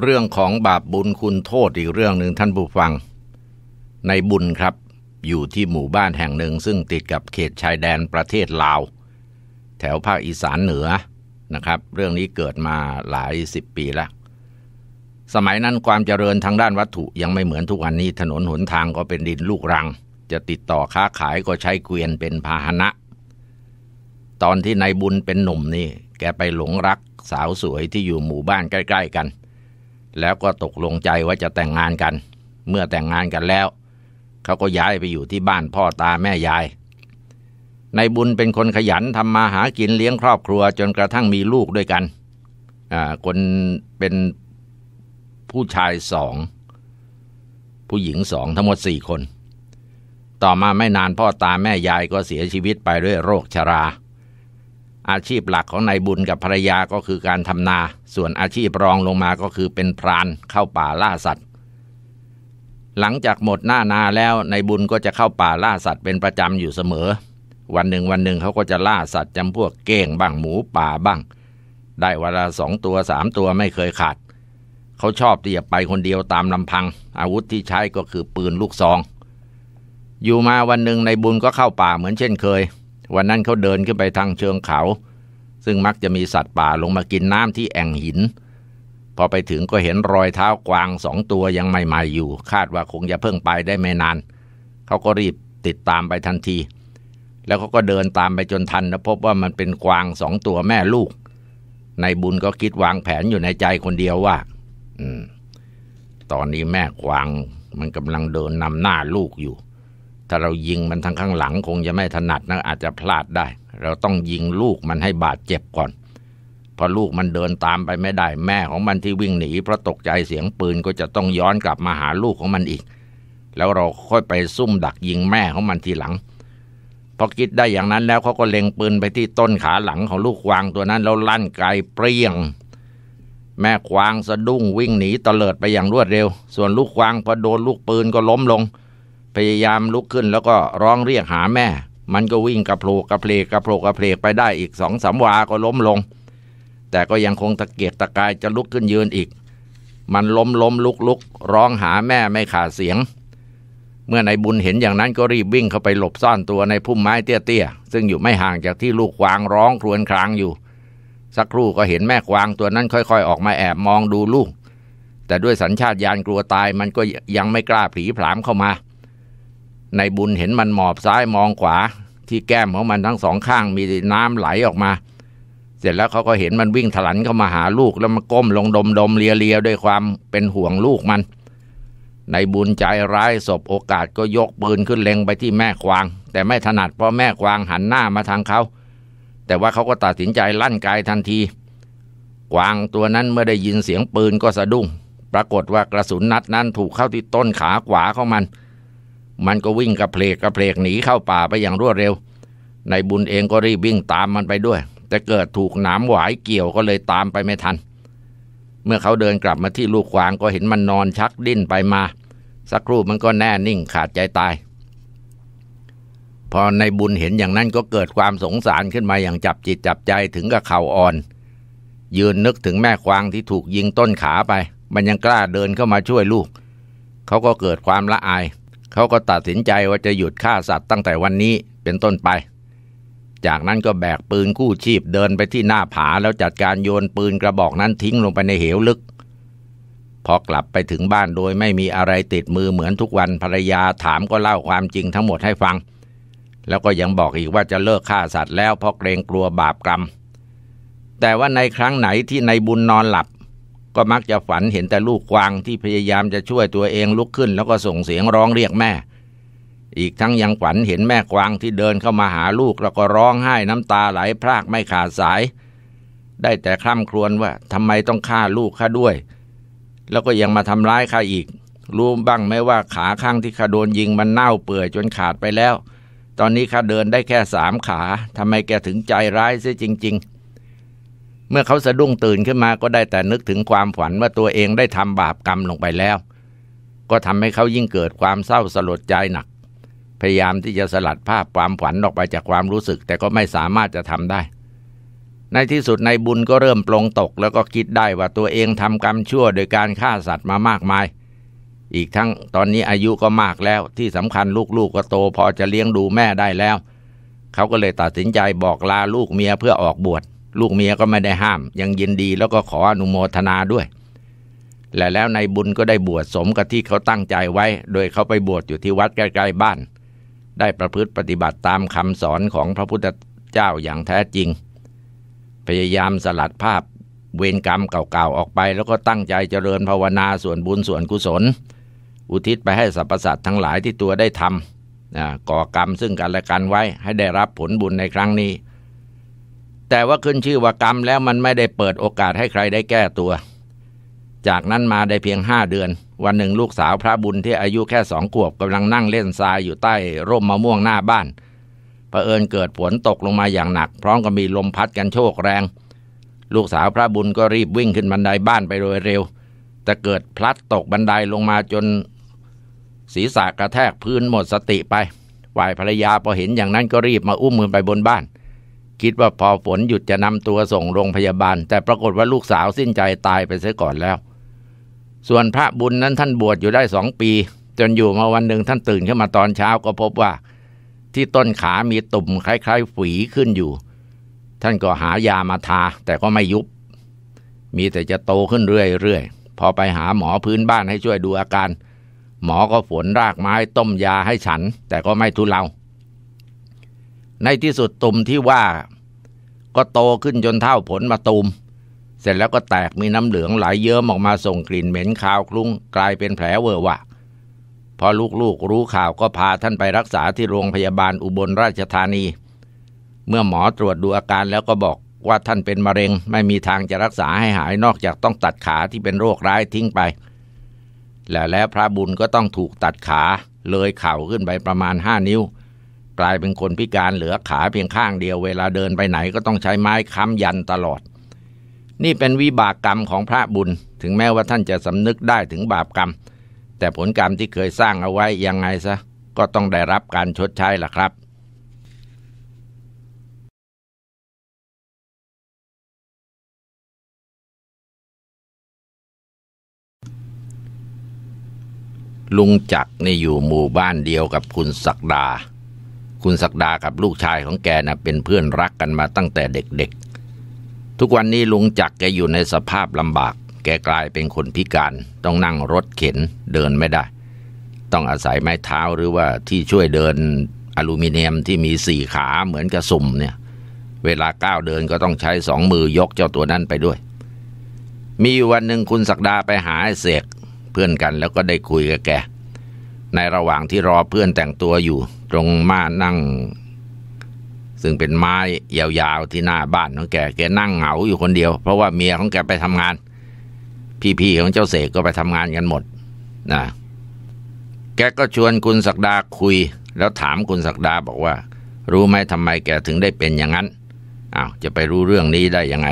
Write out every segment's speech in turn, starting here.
เรื่องของบาปบุญคุณโทษอีกเรื่องหนึ่งท่านผู้ฟัง ในบุญครับอยู่ที่หมู่บ้านแห่งหนึ่งซึ่งติดกับเขตชายแดนประเทศลาว แถวภาคอีสานเหนือนะครับ เรื่องนี้เกิดมาหลายสิบปีแล้วสมัยนั้นความเจริญทางด้านวัตถุยังไม่เหมือนทุกวันนี้ถนนหนทางก็เป็นดินลูกรัง จะติดต่อค้าขายก็ใช้เกวียนเป็นพาหนะตอนที่นายบุญเป็นหนุ่มนี่แกไปหลงรัก สาวสวยที่อยู่หมู่บ้านใกล้ ๆ กันแล้วก็ตกลงใจว่าจะแต่งงานกัน เมื่อแต่งงานกันแล้ว เขาก็ย้ายไปอยู่ที่บ้านพ่อตาแม่ยาย ในบุญเป็นคนขยันทำมาหากินเลี้ยงครอบครัว จนกระทั่งมีลูกด้วยกัน คนเป็นผู้ชายสอง ผู้หญิงสองทั้งหมดสี่คน ต่อมาไม่นานพ่อตาแม่ยายก็เสียชีวิตไปด้วยโรคชราอาชีพหลักของนายบุญกับภรรยาก็คือการทำนา ส่วนอาชีพรองลงมาก็คือเป็นพรานเข้าป่าล่าสัตว์ หลังจากหมดหน้านาแล้วนายบุญก็จะเข้าป่าล่าสัตว์ เป็นประจำอยู่เสมอ วันหนึ่งวันหนึ่งเขาก็จะล่าสัตว์จำพวกเก่งบ้างหมูป่าบ้าง ได้วันละสองตัวสามตัวไม่เคยขาด เขาชอบที่จะไปคนเดียวตามลำพัง อาวุธที่ใช้ก็คือปืนลูกซอง อยู่มาวันหนึ่งนายบุญก็เข้าป่าเหมือนเช่นเคยวันนั้นเขาเดินขึ้นไปทางเชิงเขา ซึ่งมักจะมีสัตว์ป่าลงมากินน้ำที่แอ่งหิน พอไปถึงก็เห็นรอยเท้ากวางสองตัวยังใหม่ๆอยู่ คาดว่าคงจะเพิ่งไปได้ไม่นาน เขาก็รีบติดตามไปทันที แล้วเขาก็เดินตามไปจนทันนะพบว่ามันเป็นกวางสองตัวแม่ลูก ในบุญก็คิดวางแผนอยู่ในใจคนเดียวว่าตอนนี้แม่กวางมันกำลังเดินนำหน้าลูกอยู่ถ้าเรายิงมันทางข้างหลัง คงจะไม่ถนัดนะอาจจะพลาดได้ เราต้องยิงลูกมันให้บาดเจ็บก่อนพอลูกมันเดินตามไปไม่ได้แม่ของมันที่วิ่งหนีเพราะตกใจเสียงปืนก็จะต้องย้อนกลับมาหาลูกของมันอีก แล้วเราค่อยไปซุ่มดักยิงแม่ของมันทีหลังพอคิดได้อย่างนั้นแล้วเขาก็เล็งปืนไปที่ต้นขาหลังของลูกควางตัวนั้นแล้วลั่นไกลเปรี้ยง แม่ควางสะดุ้งวิ่งหนีตเตลิดไปอย่างรวดเร็ว ส่วนลูกควางพอโดนลูกปืนก็ล้มลงพยายามลุกขึ้นแล้วก็ร้องเรียกหาแม่ มันก็วิ่งกระโผลกระเพลกกระโผลกระเพลกไปได้อีกสองสาวาก็ล้มลง แต่ก็ยังคงตะเกียกตะกายจะลุกขึ้นยืนอีก มันล้มล้มลุกลุกร้องหาแม่ไม่ขาดเสียง เมื่อนายบุญเห็นอย่างนั้นก็รีบวิ่งเข้าไปหลบซ่อนตัวในพุ่มไม้เตี้ยๆซึ่งอยู่ไม่ห่างจากที่ลูกควางร้องครวญครางอยู่ สักครู่ก็เห็นแม่ควางตัวนั้นค่อยๆ ออกมาแอบมองดูลูก แต่ด้วยสัญชาตญาณกลัวตายมันก็ยังไม่กล้าผีผลามเข้ามาในบุญเห็นมันหมอบซ้ายมองขวา ที่แก้มของมันทั้งสองข้างมีน้ำไหลออกมา เสร็จแล้วเขาก็เห็นมันวิ่งถลันเข้ามาหาลูกแล้วมาก้มลงดมดมเลียๆด้วยความเป็นห่วงลูกมัน ในบุญใจร้ายศพโอกาสก็ยกปืนขึ้นเล็งไปที่แม่ควาง แต่ไม่ถนัดเพราะแม่ควางหันหน้ามาทางเขาแต่ว่าเขาก็ตัดสินใจลั่นกายทันทีควางตัวนั้นเมื่อได้ยินเสียงปืนก็สะดุ้งปรากฏว่ากระสุนนัดนั้นถูกเข้าที่ต้นขาขวาของมันมันก็วิ่งกระเพลกกระเพลกหนีเข้าป่าไปอย่างรวดเร็วนายบุญเองก็รีบวิ่งตามมันไปด้วย แต่เกิดถูกหนามหวายเกี่ยวก็เลยตามไปไม่ทัน เมื่อเขาเดินกลับมาที่ลูกขวางก็เห็นมันนอนชักดิ้นไปมา สักครู่มันก็แน่นิ่งขาดใจตาย พอในบุญเห็นอย่างนั้นก็เกิดความสงสารขึ้นมาอย่างจับจิตจับใจถึงกับเข่าอ่อน ยืนนึกถึงแม่ควางที่ถูกยิงต้นขาไป มันยังกล้าเดินเข้ามาช่วยลูก เขาก็เกิดความละอายเขาก็ตัดสินใจว่าจะหยุดฆ่าสัตว์ตั้งแต่วันนี้เป็นต้นไป จากนั้นก็แบกปืนกู้ชีพเดินไปที่หน้าผาแล้วจัดการโยนปืนกระบอกนั้นทิ้งลงไปในเหวลึก พอกลับไปถึงบ้านโดยไม่มีอะไรติดมือเหมือนทุกวันภรรยาถามก็เล่าความจริงทั้งหมดให้ฟัง แล้วก็ยังบอกอีกว่าจะเลิกฆ่าสัตว์แล้วเพราะเกรงกลัวบาปกรรม แต่ว่าในครั้งไหนที่ในบุญนอนหลับก็มักจะฝันเห็นแต่ลูกกวางที่พยายามจะช่วยตัวเองลุกขึ้น แล้วก็ส่งเสียงร้องเรียกแม่ อีกทั้งยังฝันเห็นแม่กวางที่เดินเข้ามาหาลูก แล้วก็ร้องไห้น้ำตาไหลพรากไม่ขาดสาย ได้แต่คร่ำครวญว่าทำไมต้องฆ่าลูกข้าด้วย แล้วก็ยังมาทำร้ายข้าอีก รู้บ้างไหมว่าขาข้างที่ข้าโดนยิงมันเน่าเปื่อยจนขาดไปแล้ว ตอนนี้ข้าเดินได้แค่สามขาทำไมแกถึงใจร้ายเสียจริง ๆเมื่อเขาสะดุ้งตื่นขึ้นมาก็ได้แต่นึกถึงความฝันว่าตัวเองได้ทำบาปกรรมลงไปแล้ว ก็ทำให้เขายิ่งเกิดความเศร้าสลดใจหนัก พยายามที่จะสลัดภาพความฝันออกไปจากความรู้สึก แต่ก็ไม่สามารถจะทำได้ ในที่สุดในบุญก็เริ่มปลงตกแล้วก็คิดได้ว่าตัวเองทำกรรมชั่วโดยการฆ่าสัตว์มามากมาย อีกทั้งตอนนี้อายุก็มากแล้วที่สำคัญลูกๆกก็โตพอจะเลี้ยงดูแม่ได้แล้ว เขาก็เลยตัดสินใจบอกลาลูกเมียเพื่อออกบวชลูกเมียก็ไม่ได้ห้ามยังยินดีแล้วก็ขออนุโมทนาด้วย และแล้วนายบุญก็ได้บวชสมกับที่เขาตั้งใจไว้ โดยเขาไปบวชอยู่ที่วัดใกล้ๆ บ้าน ได้ประพฤติปฏิบัติตามคำสอนของพระพุทธเจ้าอย่างแท้จริง พยายามสลัดภาพเวรกรรมเก่าๆออกไป แล้วก็ตั้งใจเจริญภาวนาส่วนบุญส่วนกุศล อุทิศไปให้สรรพสัตว์ทั้งหลายที่ตัวได้ทำก่อกรรมซึ่งกันและกันไว้ให้ได้รับผลบุญในครั้งนี้แต่ว่าขึ้นชื่อว่ากรรมแล้วมันไม่ได้เปิดโอกาสให้ใครได้แก้ตัว จากนั้นมาได้เพียงห้าเดือน วันหนึ่งลูกสาวพระบุญที่อายุแค่สองขวบกำลังนั่งเล่นทรายอยู่ใต้ร่มมะม่วงหน้าบ้านเผอิญเกิดฝนตกลงมาอย่างหนักพร้อมกับมีลมพัดกันโชกแรง ลูกสาวพระบุญก็รีบวิ่งขึ้นบันไดบ้านไปโดยเร็ว แต่เกิดพลัดตกบันไดลงมาจน ศีรษะกระแทกพื้นหมดสติไปฝ่ายภรรยาพอเห็นอย่างนั้นก็รีบมาอุ้มมือไปบนบ้านคิดว่าพอฝนหยุดจะนำตัวส่งโรงพยาบาล แต่ปรากฏว่าลูกสาวสิ้นใจตายไปเสียก่อนแล้ว ส่วนพระบุญนั้นท่านบวชอยู่ได้สองปี จนอยู่มาวันหนึ่งท่านตื่นขึ้นมาตอนเช้าก็พบว่า ที่ต้นขามีตุ่มคล้าย ๆฝีขึ้นอยู่ ท่านก็หายามาทาแต่ก็ไม่ยุบ มีแต่จะโตขึ้นเรื่อย ๆ พอไปหาหมอพื้นบ้านให้ช่วยดูอาการ หมอก็ฝนรากไม้ต้มยาให้ฉัน แต่ก็ไม่ทุเลาในที่สุดตุ่มที่ว่าก็โตขึ้นจนเท่าผลมะตูม เสร็จแล้วก็แตกมีน้ำเหลืองไหลยเยิ้มออกมาส่งกลิ่นเหม็นคาวคลุ้ง กลายเป็นแผลเวอ์วะ พอลูกๆรู้ข่าวก็พาท่านไปรักษาที่โรงพยาบาลอุบลราชธานี เมื่อหมอตรวจดูอาการแล้วก็บอกว่าท่านเป็นมะเร็งไม่มีทางจะรักษาให้หายนอกจากต้องตัดขาที่เป็นโรคร้ายทิ้งไป และแล้วพระบุญก็ต้องถูกตัดขา เลยเข่าขึ้นไปประมาณห้านิ้วกลายเป็นคนพิการเหลือขาเพียงข้างเดียวเวลาเดินไปไหนก็ต้องใช้ไม้ค้ำยันตลอด นี่เป็นวิบากกรรมของพระบุญถึงแม้ว่าท่านจะสำนึกได้ถึงบาปกรรม แต่ผลกรรมที่เคยสร้างเอาไว้ยังไงซะ ก็ต้องได้รับการชดใช้ล่ะครับ ลุงจักนี่อยู่หมู่บ้านเดียวกับคุณศักดาคุณศักดากับลูกชายของแกนะ่ะเป็นเพื่อนรักกันมาตั้งแต่เด็กๆ ทุกวันนี้ลุงจักรแกอยู่ในสภาพลำบาก แกกลายเป็นคนพิการต้องนั่งรถเข็นเดินไม่ได้ ต้องอาศัยไม้เท้าหรือว่าที่ช่วยเดินอลูมิเนียมที่มีสี่ขาเหมือนกระสุ่มเนี่ยเวลาก้าวเดินก็ต้องใช้สองมือยกเจ้าตัวนั้นไปด้วย มีวันหนึ่งคุณศักดาไปหาไอเสกเพื่อนกันแล้วก็ได้คุยกับแกในระหว่างที่รอเพื่อนแต่งตัวอยู่ ตรงม้านั่ง ซึ่งเป็นไม้ยาวๆที่หน้าบ้านของแกแกนั่งเหงาอยู่คนเดียว เพราะว่าเมียของแกไปทำงาน พี่ๆของเจ้าเสกก็ไปทำงานกันหมดนะ แกก็ชวนคุณศักดาคุย แล้วถามคุณศักดาบอกว่า รู้ไหมทำไมแกถึงได้เป็นอย่างนั้นอ้าวจะไปรู้เรื่องนี้ได้ยังไง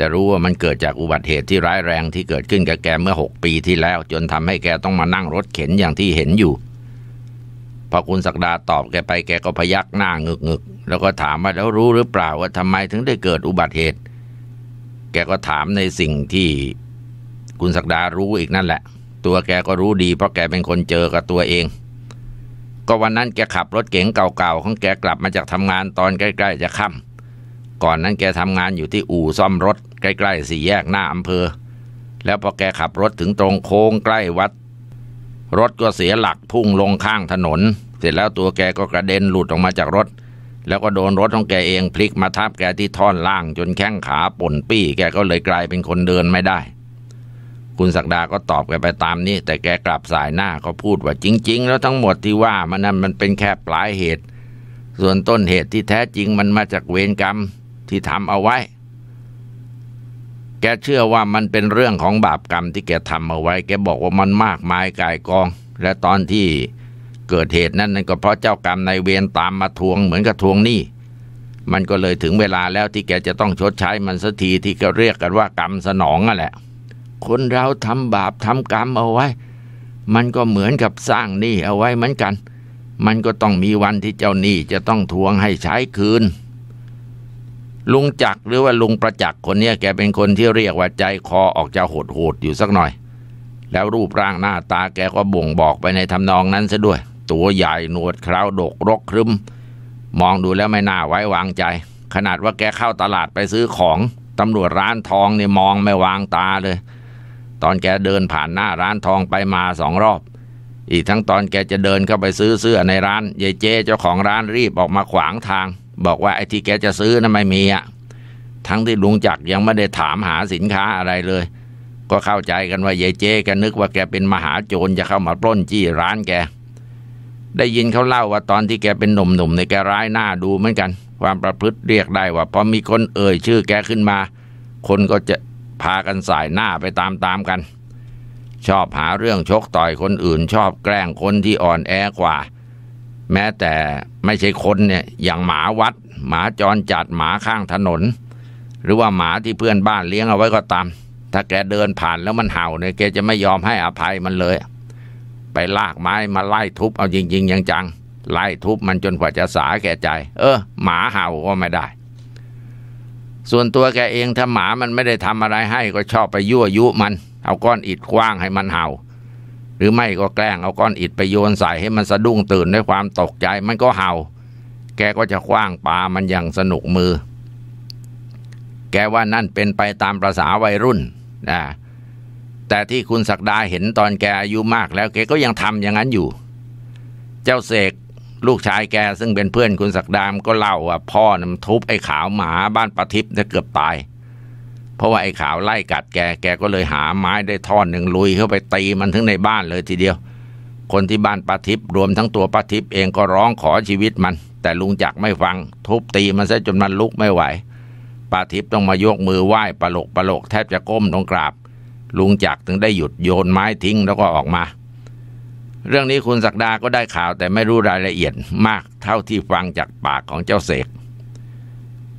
จต่รู้ว่ามันเกิดจากอุบัติเหตุที่ร้ายแรง ที่เกิดขึ้นกับแกเมื่อหกปีที่แล้ว จนทำให้แกต้องมานั่งรถเข็นอย่างที่เห็นอยู่พอคุณศักดาตอบแกไป แกก็พยักหน้างึกงึกแล้วก็ถามว่าแล้วรู้หรือเปล่าว่าทำไมถึงได้เกิดอุบัติเหตุ แกก็ถามในสิ่งที่คุณศักดารู้อีกนั่นแหละ ตัวแกก็รู้ดี เพราะแกเป็นคนเจอกับตัวเอง ก็วันนั้นแกขับรถเก๋งเก่าๆของแกกลับมาจากทำงานตอนใกล้ ๆ จะค่ำก่อนนั้นแกทำงานอยู่ที่อู่ซ่อมรถ ใกล้ๆ สี่แยกหน้าอำเภอ แล้วพอแกขับรถถึงตรงโค้งใกล้วัด รถก็เสียหลักพุ่งลงข้างถนน เสร็จแล้วตัวแกก็กระเด็นหลุดออกมาจากรถ แล้วก็โดนรถของแกเองพลิกมาทับแกที่ท่อนล่างจนแข้งขาป่นปี้ แกก็เลยกลายเป็นคนเดินไม่ได้ คุณศักดาก็ตอบแกไปตามนี้ แต่แกกลับสายหน้าก็พูดว่าจริงๆ แล้วทั้งหมดที่ว่ามันนั้นมันเป็นแค่ปลายเหตุ ส่วนต้นเหตุที่แท้จริงมันมาจากเวรกรรมที่ทำเอาไว้ แกเชื่อว่ามันเป็นเรื่องของบาปกรรมที่แกทำเอาไว้ แกบอกว่ามันมากมายกายกอง และตอนที่เกิดเหตุนั้นนั่นก็เพราะเจ้ากรรมนายเวรตามมาทวงเหมือนกับทวงหนี้ มันก็เลยถึงเวลาแล้วที่แกจะต้องชดใช้มันสักทีที่กาเรียกกันว่ากรรมสนองนั่นแหละ คนเราทำบาปทำกรรมเอาไว้ มันก็เหมือนกับสร้างหนี้เอาไว้เหมือนกัน มันก็ต้องมีวันที่เจ้าหนี้จะต้องทวงให้ใช้คืนลุงจักหรือว่าลุงประจักษ์คนเนี้ยแกเป็นคนที่เรียกว่าใจคอออกจะโหดโหดอยู่สักหน่อย แล้วรูปร่างหน้าตาแกก็บ่งบอกไปในทำนองนั้นซะด้วยตัวใหญ่หนวดคราวดกรกครึมมองดูแล้วไม่น่าไว้วางใจ ขนาดว่าแกเข้าตลาดไปซื้อของตำรวจร้านทองเนี่ยมองไม่วางตาเลย ตอนแกเดินผ่านหน้าร้านทองไปมาสองรอบ อีกทั้งตอนแกจะเดินเข้าไปซื้อเสื้อในร้านยายเจ เจ้าของร้านรีบออกมาขวางทางบอกว่า ไอ้ที่แกจะซื้อนะไม่มีอ่ะ ทั้งที่ลุงจักยังไม่ได้ถามหาสินค้าอะไรเลย ก็เข้าใจกันว่ายายเจ๊กันนึกว่าแกเป็นมหาโจรจะเข้ามาปล้นจี้ร้านแก ได้ยินเขาเล่าว่าตอนที่แกเป็นหนุ่มๆในแกร้ายหน้าดูเหมือนกัน ความประพฤติเรียกได้ว่าพอมีคนเอ่ยชื่อแกขึ้นมา คนก็จะพากันสายหน้าไปตามๆกัน ชอบหาเรื่องชกต่อยคนอื่น ชอบแกล้งคนที่อ่อนแอกว่า แม้แต่ไม่ใช่คนเนี่ยอย่างหมาวัด หมาจรจัดหมาข้างถนน หรือว่าหมาที่เพื่อนบ้านเลี้ยงเอาไว้ก็ตาม ถ้าแกเดินผ่านแล้วมันเห่าเนี่ยแกจะไม่ยอมให้อภัยมันเลย ไปลากไม้มาไล่ทุบเอาจริง ๆ อย่างจังไล่ทุบมันจนกว่าจะสาแก่ใจ เออหมาเห่าก็ไม่ได้ ส่วนตัวแกเองถ้าหมามันไม่ได้ทำอะไรให้ก็ชอบไปยั่วยุมัน เอาก้อนอิดคว้างให้มันเห่าหรือไม่ก็แกล้งเอาก้อนอิดไปโยนใส่ให้มันสะดุ้งตื่นด้วยความตกใจมันก็เห่าแกก็จะคว้างปลามันอย่างสนุกมือ แกว่านั่นเป็นไปตามประษาวัยรุ่นนะแต่ที่คุณศักดาเห็นตอนแกอายุมากแล้วแกก็ยังทำอย่างนั้นอยู่ เจ้าเสกลูกชายแกซึ่งเป็นเพื่อนคุณศักดามก็เล่าว่าพ่อนำทุบไอ้ขาวหมาบ้านประทิพย์จะเกือบตายเพราะว่าไอ้ขาวไล่กัดแก แกก็เลยหาไม้ได้ท่อนหนึ่งลุย เข้าไปตีมันถึงในบ้านเลยทีเดียว คนที่บ้านป้าทิพย์รวมทั้งตัวป้าทิพย์เองก็ร้องขอชีวิตมัน แต่ลุงจักไม่ฟัง ทุบตีมันซะจนมันลุกไม่ไหวป้าทิพย์ต้องมายกมือไหว้ปลกปลกแทบจะก้มลงกราบ ลุงจัก ถึงได้หยุดโยนไม้ทิ้งแล้วก็ออกมา เรื่องนี้คุณศักดาก็ได้ข่าวแต่ไม่รู้รายละเอียดมากเท่าที่ฟังจากปากของเจ้าเสก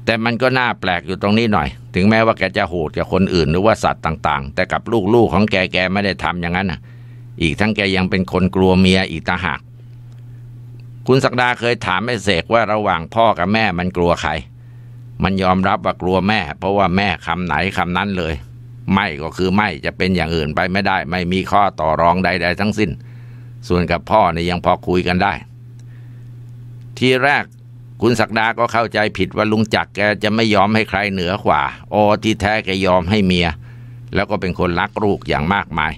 แต่มันก็น่าแปลกอยู่ตรงนี้หน่อย ถึงแม้ว่าแกจะโหดกับคนอื่นหรือว่าสัตว์ต่างๆ แต่กับลูกๆของแกแกไม่ได้ทำอย่างนั้นะอีกทั้งแกยังเป็นคนกลัวเมีย อีกต่างหากคุณศักดาเคยถามไอ้เสกว่าระหว่างพ่อกับแม่มันกลัวใครมันยอมรับว่ากลัวแม่ เพราะว่าแม่คำไหนคำนั้นเลย ไม่ก็คือไม่จะเป็นอย่างอื่นไปไม่ได้ ไม่มีข้อต่อรองใด ๆ ทั้งสิ้น ส่วนกับพ่อเนี่ยยังพอคุยกันได้ ทีแรกคุณศักดาก็เข้าใจผิดว่าลุงจักรแกจะไม่ยอมให้ใครเหนือกว่าโอที่แท้แกยอมให้เมีย แล้วก็เป็นคนรักลูกอย่างมากมาย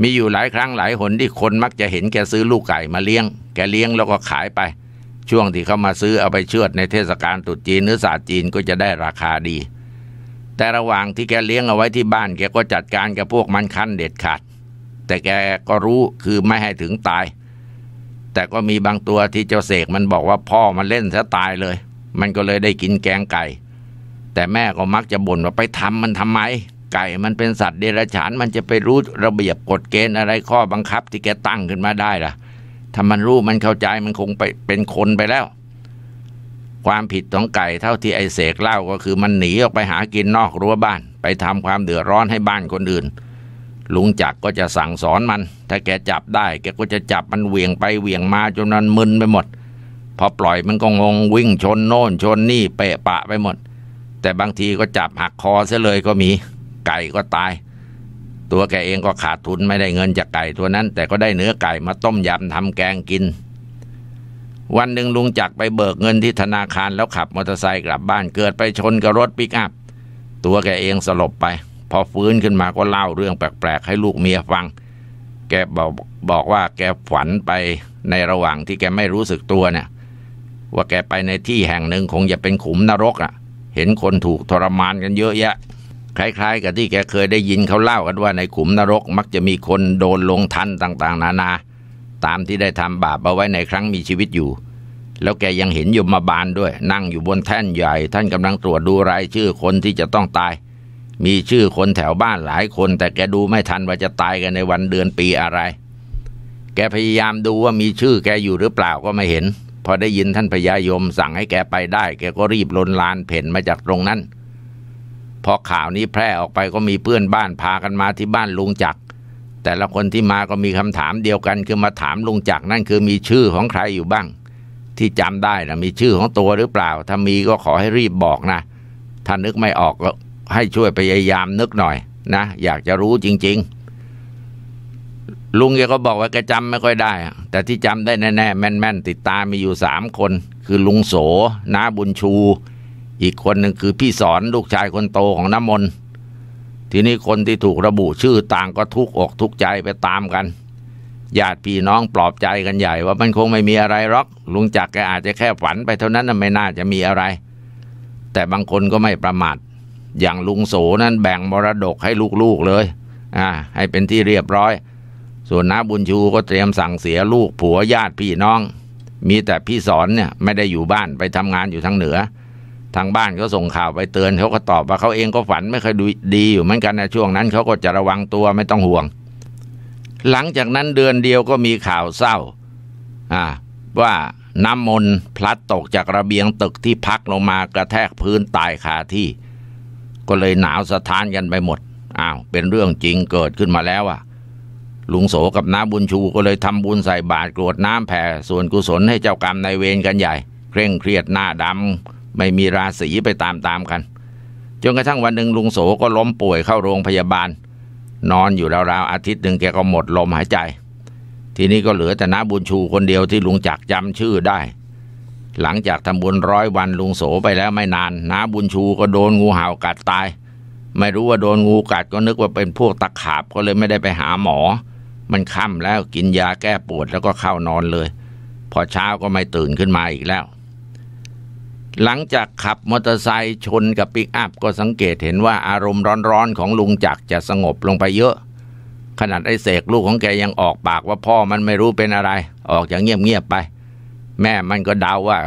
มีอยู่หลายครั้งหลายหนที่คนมักจะเห็นแกซื้อลูกไก่มาเลี้ยง แกเลี้ยงแล้วก็ขายไป ช่วงที่เขามาซื้อเอาไปเชือดในเทศกาลตรุษจีนหรือศาสตร์จีนก็จะได้ราคาดี แต่ระหว่างที่แกเลี้ยงเอาไว้ที่บ้าน แกก็จัดการกับพวกมันคั้นเด็ดขาดแต่แกก็รู้คือไม่ให้ถึงตายแต่ก็มีบางตัวที่เจ้าเสกมันบอกว่าพ่อมันเล่นซะตายเลย มันก็เลยได้กินแกงไก่ แต่แม่ก็มักจะบ่นว่าไปทำมันทำไม ไก่มันเป็นสัตว์เดรัจฉานมันจะไปรู้ระเบียบกฎเกณฑ์อะไรข้อบังคับที่แกตั้งขึ้นมาได้ล่ะถ้ามันรู้มันเข้าใจมันคงไปเป็นคนไปแล้ว ความผิดของไก่เท่าที่ไอเสกเล่าก็คือมันหนีออกไปหากินนอกรั้วบ้าน ไปทำความเดือดร้อนให้บ้านคนอื่นลุงจักก็จะสั่งสอนมัน ถ้าแกจับได้แกก็จะจับมันเหวี่ยงไปเหวี่ยงมาจนมันมึนไปหมด พอปล่อยมันก็งงวิ่งชนโน่นชนนี่เปะปะไปหมด แต่บางทีก็จับหักคอซะเลยก็มี ไก่ก็ตาย ตัวแกเองก็ขาดทุนไม่ได้เงินจากไก่ตัวนั้น แต่ก็ได้เนื้อไก่มาต้มยำทำแกงกิน วันหนึ่งลุงจักไปเบิกเงินที่ธนาคารแล้วขับมอเตอร์ไซค์กลับบ้านเกิดไปชนกับรถปิกอัพตัวแกเองสลบไปพอฟื้นขึ้นมาก็เล่าเรื่องแปลกๆ ให้ลูกเมียฟัง แกบอกบอกว่าแกฝันไปในระหว่างที่แกไม่รู้สึกตัวเนี่ย ว่าแกไปในที่แห่งหนึ่งคงจะเป็นขุมนรกอะ่ะ เห็นคนถูกทรมานกันเยอะแยะ คล้าย ๆ กับที่แกเคยได้ยินเขาเล่ากันว่าในขุมนรกมักจะมีคนโดนลงทันต่างๆ นานา ตามที่ได้ทำบาปเอาไว้ในครั้งมีชีวิตอยู่ แล้วแกยังเห็นยมมาบาลด้วย นั่งอยู่บนแท่นใหญ่ท่านกำลังตรวจดูรายชื่อคนที่จะต้องตายมีชื่อคนแถวบ้านหลายคน แต่แกดูไม่ทันว่าจะตายกันในวันเดือนปีอะไร แกพยายามดูว่ามีชื่อแกอยู่หรือเปล่าก็ไม่เห็น พอได้ยินท่านพญายมสั่งให้แกไปได้แกก็รีบลนลานเพ่นมาจากตรงนั้น พอข่าวนี้แพร่ออกไปก็มีเพื่อนบ้านพากันมาที่บ้านลุงจัก แต่ละคนที่มาก็มีคำถามเดียวกันคือมาถามลุงจักนั่นคือมีชื่อของใครอยู่บ้าง ที่จำได้นะมีชื่อของตัวหรือเปล่า ถ้ามีก็ขอให้รีบบอกนะถ้านึกไม่ออกให้ช่วยพยายามนึกหน่อยนะ อยากจะรู้จริง ๆ ลุงแกก็บอกว่าแกจำไม่ค่อยได้ แต่ที่จำได้แน่ ๆ แม่น ๆ ติดตามมีอยู่สามคน คือลุงโสน้าบุญชู อีกคนหนึ่งคือพี่สอน ลูกชายคนโตของน้ำมน ทีนี้คนที่ถูกระบุชื่อต่างก็ทุกอกทุกใจไปตามกันญาติพี่น้องปลอบใจกันใหญ่ว่ามันคงไม่มีอะไรหรอกลุงจักแกอาจจะแค่ฝัน ไปเท่านั้นไม่น่าจะมีอะไร แต่บางคนก็ไม่ประมาทอย่างลุงโสนั้นแบ่งมรดกให้ลูกๆเลยอ่าให้เป็นที่เรียบร้อย ส่วนน้าบุญชูก็เตรียมสั่งเสียลูกผัวญาติพี่น้อง มีแต่พี่สอนเนี่ยไม่ได้อยู่บ้านไปทำงานอยู่ทางเหนือ ทางบ้านก็ส่งข่าวไปเตือนเขาก็ตอบว่าเขาเองก็ฝันไม่เคยดีอยู่ เหมือนกันในช่วงนั้นเขาก็จะระวังตัวไม่ต้องห่วง หลังจากนั้นเดือนเดียวก็มีข่าวเศร้าอ่าว่าน้ำมนต์พลัดตกจากระเบียงตึกที่พักลงมากระแทกพื้นตายคาที่ก็เลยหนาวสะท้านกันไปหมด อ้าว เป็นเรื่องจริงเกิดขึ้นมาแล้วอ่ะ ลุงโสกับน้าบุญชูก็เลยทำบุญใส่บาตรกรวดน้ำแผ่ ส่วนกุศลให้เจ้ากรรมนายเวรกันใหญ่ เคร่งเครียดหน้าดำไม่มีราศีไปตามตามกันจนกระทั่งวันหนึ่งลุงโสก็ล้มป่วยเข้าโรงพยาบาล นอนอยู่ราวๆ อาทิตย์หนึ่งแกก็หมดลมหายใจ ทีนี้ก็เหลือแต่น้าบุญชูคนเดียวที่ลุงจักจำชื่อได้หลังจากทำบุญร้อยวันลุงโสไปแล้วไม่นาน น้าบุญชูก็โดนงูเห่ากัดตาย ไม่รู้ว่าโดนงูกัดก็นึกว่าเป็นพวกตะขาบก็เลยไม่ได้ไปหาหมอ มันค่ำแล้วกินยาแก้ปวดแล้วก็เข้านอนเลย พอเช้าก็ไม่ตื่นขึ้นมาอีกแล้ว หลังจากขับมอเตอร์ไซค์ชนกับปิกอัพก็สังเกตเห็นว่าอารมณ์ร้อนๆของลุงจักจะสงบลงไปเยอะ ขนาดไอ้เสกลูกของแกยังออกปากว่าพ่อมันไม่รู้เป็นอะไร ออกอย่างเงียบๆไปแม่มันก็เดาว่า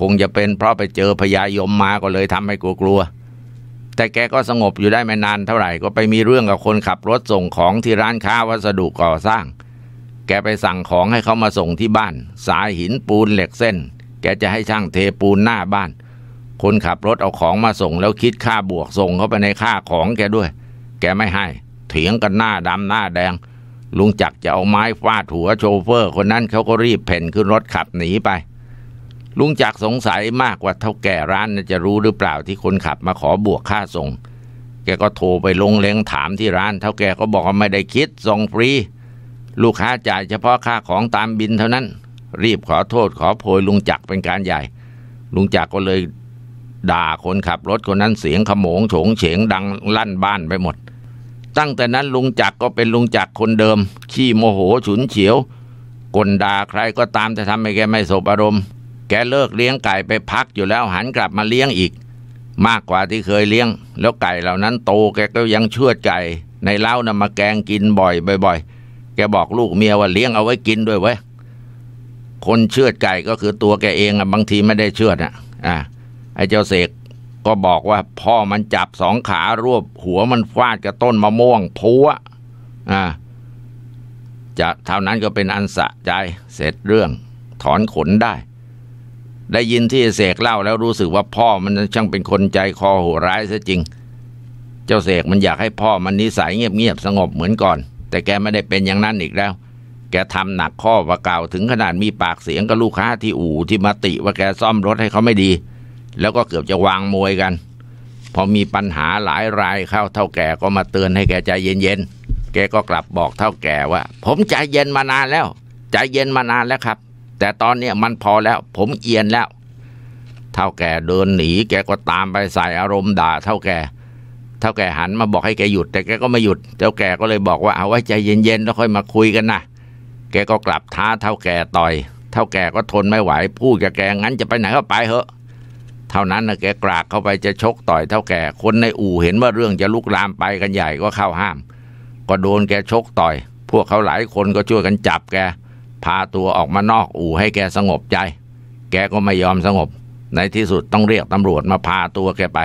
คงจะเป็นเพราะไปเจอพญายมมาก็เลยทำให้กลัวๆ แต่แกก็สงบอยู่ได้ไม่นานเท่าไหร่ก็ไปมีเรื่องกับคนขับรถส่งของที่ร้านค้าวัสดุก่อสร้าง แกไปสั่งของให้เขามาส่งที่บ้าน สายหินปูนเหล็กเส้น แกจะให้ช่างเทปูนหน้าบ้าน คนขับรถ เอาของมาส่งแล้วคิดค่าบวกส่งเข้าไปในค่าของแกด้วย แกไม่ให้ เถียงกันหน้าดำหน้าแดงลุงจักจะเอาไม้ฟาดหัวโชเฟอร์คนนั้นเขาก็รีบเพ่นขึ้นรถขับหนีไป ลุงจักสงสัยมากว่าเท่าแก่ร้านจะรู้หรือเปล่าที่คนขับมาขอบวกค่าส่ง แกก็โทรไปลงเลงถามที่ร้านเท่าแกก็บอกว่าไม่ได้คิดส่งฟรี ลูกค้าจ่ายเฉพาะค่าของตามบินเท่านั้น รีบขอโทษขอโพยลุงจักเป็นการใหญ่ลุงจักก็เลย ด่าคนขับรถคนนั้นเสียงขโมงโฉงเฉงดังลั่นบ้านไปหมดตั้งแต่นั้นลุงจักก็เป็นลุงจักคนเดิมขี้โมโหฉุนเฉียวกลด่าใครก็ตามจะทำให้แกไม่สบอารมณ์ แกเลิกเลี้ยงไก่ไปพักอยู่แล้วหันกลับมาเลี้ยงอีก มากกว่าที่เคยเลี้ยง แล้วไก่เหล่านั้น โตแกก็ยังเชือดไก่ ในเล้านำมาแกงกินบ่อยบ่อยแกบอกลูกเมียว่าเลี้ยงเอาไว้กินด้วยไว้คนเชือดไก่ก็คือตัวแกเองอ่ะบางทีไม่ได้เชือดอ่ะ อ่ะไอ้เจ้าเสกก็บอกว่าพ่อมันจับสองขารวบหัวมันฟาดกับต้นมะม่วงพัวอ่า จะเท่านั้นก็เป็นอันสะใจ เสร็จเรื่อง ถอนขนได้ ได้ยินที่เสกเล่าแล้วรู้สึกว่าพ่อมันช่างเป็นคนใจคอโหดร้ายซะจริง เจ้าเสกมันอยากให้พ่อมันนิสัยเงียบๆสงบเหมือนก่อน แต่แกไม่ได้เป็นอย่างนั้นอีกแล้ว แกทำหนักข้อว่าเก่าถึงขนาดมีปากเสียงกับลูกค้าที่อู่ที่มาติ ว่าแกซ่อมรถให้เขาไม่ดีแล้วก็เกือบจะวางมวยกัน พอมีปัญหาหลายรายเข้า เท่าแก่ก็มาเตือนให้แกใจเย็นๆ แกก็กลับบอกเท่าแก่ว่า ผมใจเย็นมานานแล้ว ใจเย็นมานานแล้วครับ แต่ตอนนี้มันพอแล้ว ผมเอียนแล้ว เท่าแก่เดินหนี แกก็ตามไปใส่อารมณ์ด่าเท่าแก่ เท่าแก่หันมาบอกให้แกหยุด แต่แกก็ไม่หยุด เท่าแก่ก็เลยบอกว่าเอาไว้ใจเย็นๆแล้วค่อยมาคุยกันนะ แกก็กลับท้าเท่าแก่ต่อย เท่าแก่ก็ทนไม่ไหว พูดกับแกงั้นจะไปไหนก็ไปเหอะเท่านั้นนะแกกรากเข้าไปจะชกต่อยเท่าแก่คนในอู่เห็นว่าเรื่องจะลุกลามไปกันใหญ่ก็เข้าห้าม ก็โดนแกชกต่อย พวกเขาหลายคนก็ช่วยกันจับแกพาตัวออกมานอกอู่ให้แกสงบใจ แกก็ไม่ยอมสงบในที่สุดต้องเรียกตำรวจมาพาตัวแกไป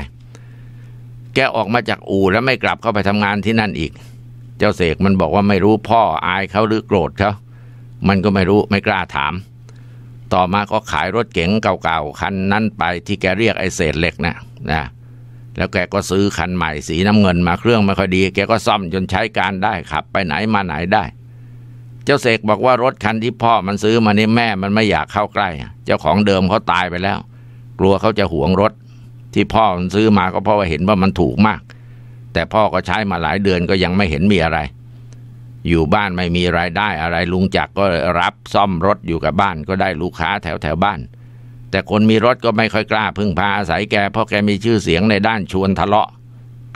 แกออกมาจากอู่แล้วไม่กลับเข้าไปทำงานที่นั่นอีก เจ้าเสกมันบอกว่าไม่รู้พ่ออายเขาหรือโกรธเขามันก็ไม่รู้ไม่กล้าถามต่อมาก็ขายรถเก๋งเก่าๆคันนั้นไป ที่แกเรียกไอเศษเหล็กนะนะแล้วแกก็ซื้อคันใหม่สีน้ำเงินมาเครื่องไม่ค่อยดี แกก็ซ่อมจนใช้การได้ขับไปไหนมาไหนได้ เจ้าเสกบอกว่ารถคันที่พ่อมันซื้อมานี่แม่มันไม่อยากเข้าใกล้เจ้าของเดิมเขาตายไปแล้ว กลัวเขาจะหวงรถที่พ่อมันซื้อมาก็เพราะว่าเห็นว่ามันถูกมาก แต่พ่อก็ใช้มาหลายเดือนก็ยังไม่เห็นมีอะไรอยู่บ้านไม่มีรายได้อะไรลุงจักก็รับซ่อมรถอยู่กับบ้านก็ได้ลูกค้าแถวแถวบ้าน แต่คนมีรถก็ไม่ค่อยกล้าพึ่งพาอาศัยแก เพราะแกมีชื่อเสียงในด้านชวนทะเลาะ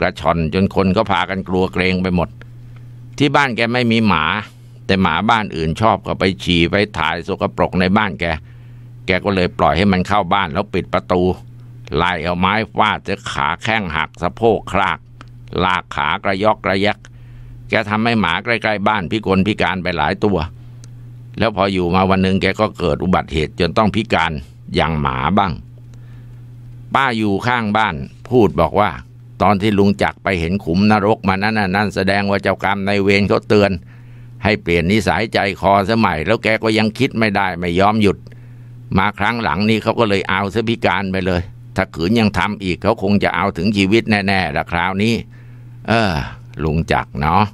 กระชอนจนคนก็พากันกลัวเกรงไปหมด ที่บ้านแกไม่มีหมา แต่หมาบ้านอื่นชอบก็ไปฉี่ไปถ่ายสกปรกในบ้านแกแกก็เลยปล่อยให้มันเข้าบ้านแล้วปิดประตูไล่เอาไม้ฟาดจะขาแข้งหักสะโพกคลาก ลากขากระยอกกระยักแกทำให้หมาใกล้ๆบ้านพิกลพิการไปหลายตัว แล้วพออยู่มาวันหนึ่งแกก็เกิดอุบัติเหตุ จนต้องพิการอย่างหมาบ้าง ป้าอยู่ข้างบ้าน พูดบอกว่า ตอนที่ลุงจักไปเห็นขุมนรกมานั้นนั่นแสดงว่าเจ้ากรรมในเวรเขาเตือน ให้เปลี่ยนนิสัยใจคอสมัยแล้วแกก็ยังคิดไม่ได้ไม่ยอมหยุด มาครั้งหลังนี้เขาก็เลยเอาเสพิการไปเลย ถ้าขืนยังทำอีกเขาคงจะเอาถึงชีวิตแน่ๆ ละคราวนี้เออลุงจักเนาะ